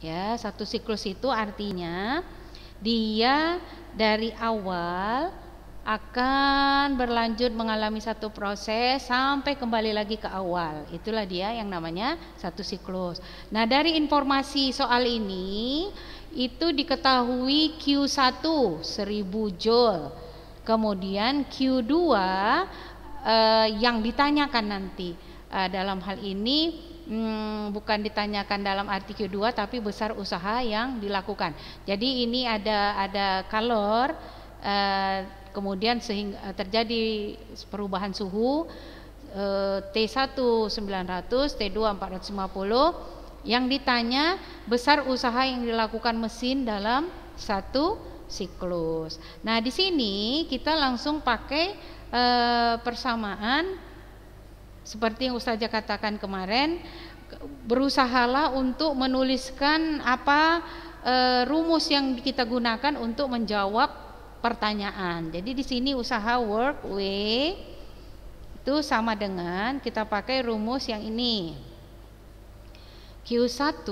Ya, satu siklus itu artinya dia dari awal akan berlanjut mengalami satu proses sampai kembali lagi ke awal. Itulah dia yang namanya satu siklus. Nah, dari informasi soal ini itu diketahui Q1 1000 joule. Kemudian Q2 eh, yang ditanyakan nanti eh, dalam hal ini hmm, bukan ditanyakan dalam arti kedua tapi besar usaha yang dilakukan. Jadi ini ada ada kalor eh, kemudian sehingga eh, terjadi perubahan suhu T1 900, T2 450 yang ditanya besar usaha yang dilakukan mesin dalam satu siklus. Nah, di sini kita langsung pakai eh, persamaan seperti yang Ustazah katakan kemarin berusahalah untuk menuliskan apa e, rumus yang kita gunakan untuk menjawab pertanyaan. Jadi di sini usaha work way itu sama dengan kita pakai rumus yang ini. Q1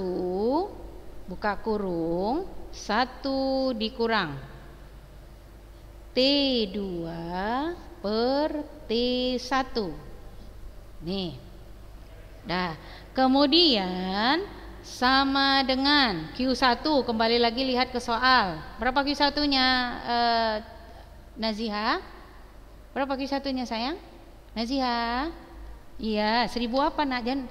buka kurung 1 dikurang T2 per T1. Nih. Nah, kemudian sama dengan Q1 kembali lagi lihat ke soal. Berapa Q1-nya eh, Naziha? Berapa Q1-nya sayang? Naziha? Iya, seribu apa nak? Jangan,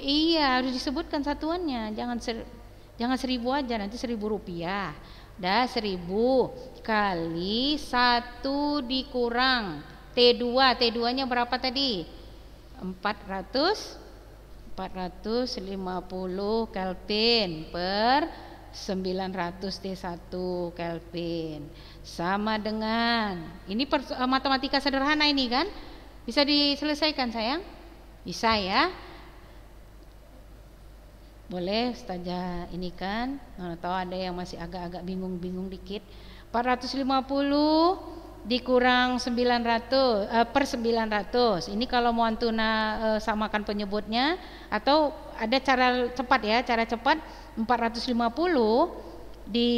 iya harus disebutkan satuannya. Jangan ser, jangan seribu aja nanti seribu rupiah. Dah seribu kali satu dikurang T2 T2 nya berapa tadi? 400 450 Kelvin per 900 T1 Kelvin sama dengan ini eh, matematika sederhana ini kan bisa diselesaikan sayang bisa ya boleh saja ini kan atau nah, tahu ada yang masih agak-agak bingung-bingung dikit 450 dikurang 900 eh, per 900. Ini kalau mau antuna eh, samakan penyebutnya atau ada cara cepat ya, cara cepat 450 di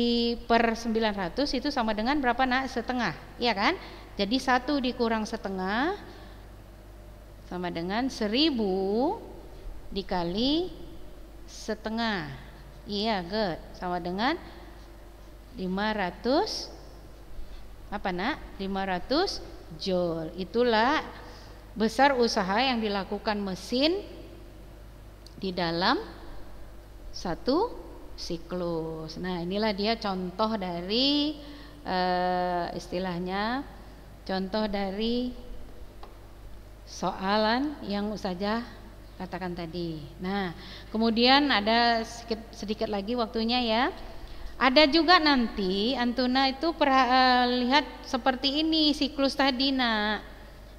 per 900 itu sama dengan berapa nak setengah, ya kan? Jadi satu dikurang setengah sama dengan 1000 dikali setengah. Iya, good. Sama dengan 500 apa nak 500 joule itulah besar usaha yang dilakukan mesin di dalam satu siklus nah inilah dia contoh dari uh, istilahnya contoh dari soalan yang saja katakan tadi. Nah, kemudian ada sedikit, sedikit lagi waktunya ya. Ada juga nanti Antuna itu per, uh, eh, lihat seperti ini siklus tadi nak.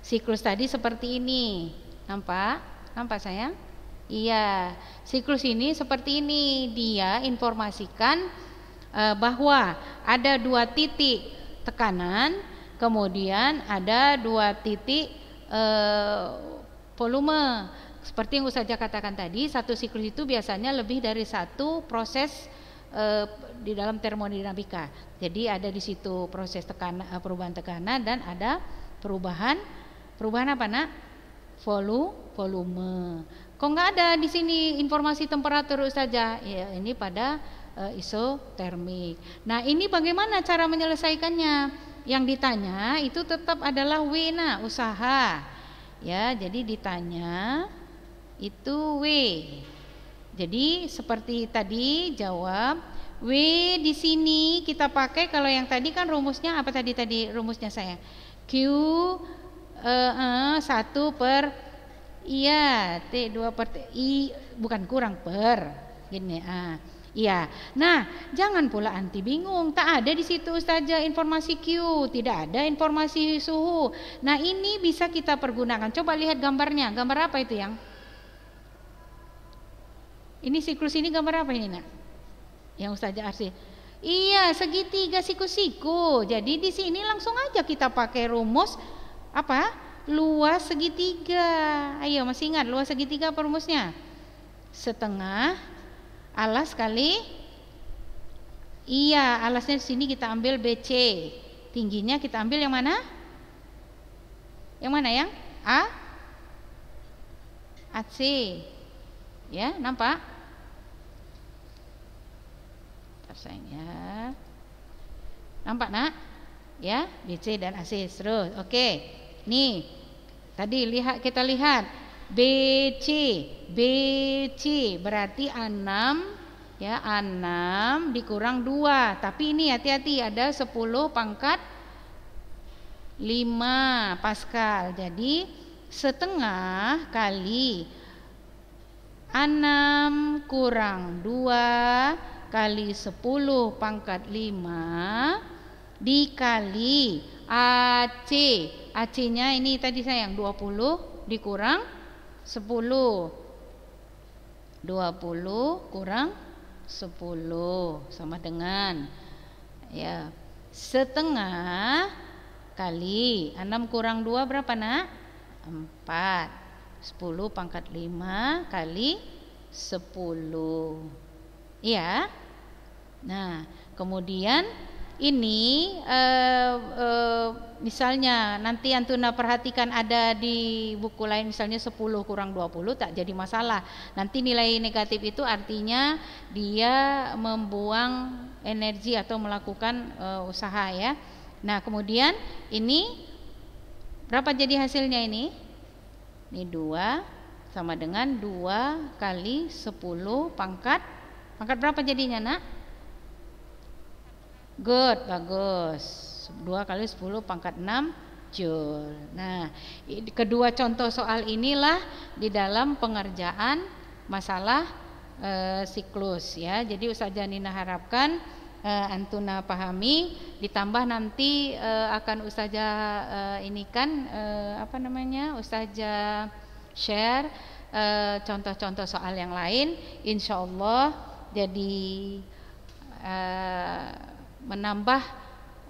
Siklus tadi seperti ini. Nampak? Nampak sayang? Iya, siklus ini seperti ini. Dia informasikan uh, bahwa ada dua titik tekanan, kemudian ada dua titik uh, volume. Seperti yang saya katakan tadi, satu siklus itu biasanya lebih dari satu proses eh, di dalam termodinamika. Jadi ada di situ proses tekanan eh, perubahan tekanan dan ada perubahan perubahan apa nak? Volu, volume. Kok nggak ada di sini informasi temperatur saja? Ya ini pada eh, isotermik. Nah ini bagaimana cara menyelesaikannya? Yang ditanya itu tetap adalah nah, usaha. Ya, jadi ditanya itu W. Jadi seperti tadi jawab W di sini kita pakai kalau yang tadi kan rumusnya apa tadi tadi rumusnya saya Q e, e, satu uh, uh, per iya T 2 per T, I bukan kurang per gini ah uh, iya nah jangan pula anti bingung tak ada di situ saja informasi Q tidak ada informasi suhu nah ini bisa kita pergunakan coba lihat gambarnya gambar apa itu yang ini siklus ini gambar apa ini nak? Yang Ustazah Arsi. Iya, segitiga siku-siku. Jadi di sini langsung aja kita pakai rumus apa? Luas segitiga. Ayo masih ingat luas segitiga apa rumusnya? Setengah alas kali iya, alasnya di sini kita ambil BC. Tingginya kita ambil yang mana? Yang mana yang A? AC. Ya, nampak? sayang ya. Nampak nak? Ya, BC dan AC terus. Okey. Ni. Tadi lihat kita lihat BC. BC berarti 6 ya, 6 dikurang 2. Tapi ini hati-hati ada 10 pangkat 5 Pascal. Jadi setengah kali 6 kurang 2 kali 10 pangkat 5 dikali AC. AC-nya ini tadi sayang 20 dikurang 10. 20 kurang 10 sama dengan ya setengah kali 6 kurang 2 berapa nak? 4 10 pangkat 5 kali 10 Iya. Nah, kemudian ini e, e, misalnya nanti Antuna perhatikan ada di buku lain misalnya 10 kurang 20 tak jadi masalah. Nanti nilai negatif itu artinya dia membuang energi atau melakukan e, usaha ya. Nah, kemudian ini berapa jadi hasilnya ini? Ini 2 sama dengan 2 kali 10 pangkat Pangkat berapa jadinya nak? Good, bagus. 2 kali 10 pangkat 6 Joule. Nah, kedua contoh soal inilah di dalam pengerjaan masalah e, siklus ya. Jadi usaha Janina harapkan e, Antuna pahami ditambah nanti e, akan Ustazah e, ini kan e, apa namanya? Ustazah share contoh-contoh soal yang lain insyaallah jadi eh, menambah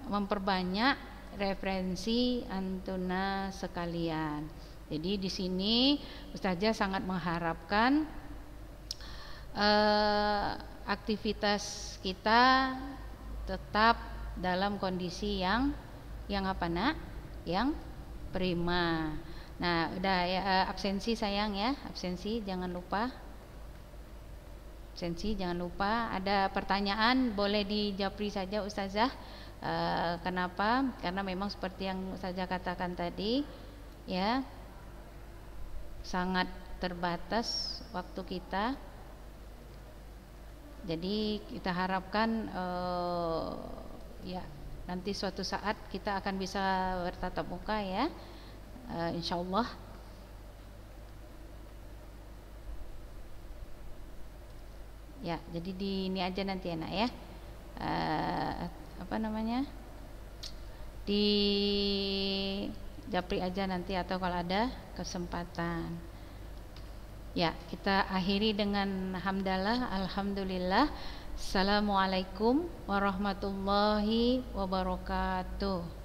memperbanyak referensi antuna sekalian. Jadi di sini Ustazah sangat mengharapkan eh, aktivitas kita tetap dalam kondisi yang yang apa nak? Yang prima. Nah, udah ya, eh, absensi sayang ya, absensi jangan lupa Sensi jangan lupa ada pertanyaan boleh di japri saja Ustazah e, kenapa karena memang seperti yang Ustazah katakan tadi ya sangat terbatas waktu kita jadi kita harapkan e, ya nanti suatu saat kita akan bisa bertatap muka ya e, eh, insyaallah ya jadi di ini aja nanti enak ya uh, apa namanya di japri aja nanti atau kalau ada kesempatan ya kita akhiri dengan hamdalah alhamdulillah assalamualaikum warahmatullahi wabarakatuh